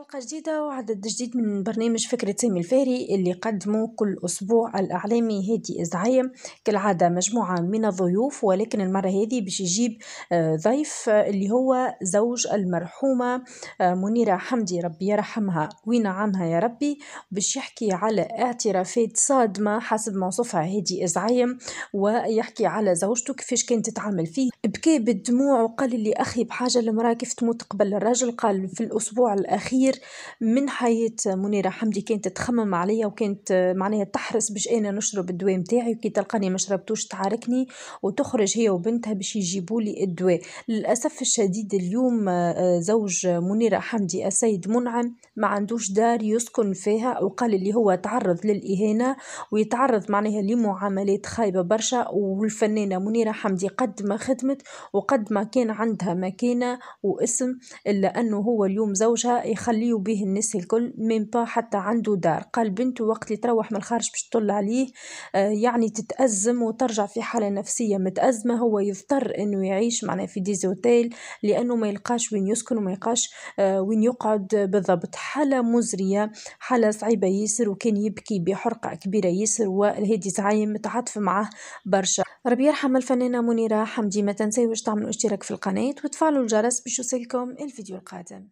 حلقة جديدة وعدد جديد من برنامج فكرة سامي الفاري اللي قدمه كل أسبوع الأعلامي هادي إزعيم كالعادة مجموعة من الضيوف ولكن المرة هذه باش يجيب آه، ضيف آه، اللي هو زوج المرحومة آه، منيرة حمدي ربي يرحمها وينعمها يا ربي باش يحكي على اعترافات صادمة حسب موصفها هادي إزعيم ويحكي على زوجته كيفاش كانت تتعامل فيه بكى بالدموع وقال لي أخي بحاجة المرأة كيف تموت قبل الرجل قال في الأسبوع الأخير كبير من حياة منيرة حمدي كانت تخمم عليا وكانت معناها تحرص باش أنا نشرب الدواء متاعي وكي تلقاني ما شربتوش تعاركني وتخرج هي وبنتها باش يجيبوا لي الدواء للأسف الشديد اليوم آه، زوج منيرة حمدي السيد منعم ما عندوش دار يسكن فيها وقال اللي هو تعرض للإهانة ويتعرض معناها لمعاملات خايبة برشا والفنانة منيرة حمدي قد ما خدمت وقد ما كان عندها مكانة واسم إلا أنه هو اليوم زوجها يخ خليه بيه الناس الكل من با حتى عنده دار قال بنته وقت اللي تروح من الخارج باش تطل عليه آه، يعني تتأزم وترجع في حالة نفسية متأزمة هو يضطر انه يعيش معناه في ديزوتيل لانه ما يلقاش وين يسكن وما يلقاش آه، وين يقعد بالضبط حالة مزرية حالة صعيبة ياسر وكان يبكي بحرقة كبيرة ياسر والهادي زعيم متعاطف معه برشا ربي يرحم الفنانة منيرة حمدي ما تنساوش تعملوا اشتراك في القناة وتفعلوا الجرس باش يوصلكم الفيديو القادم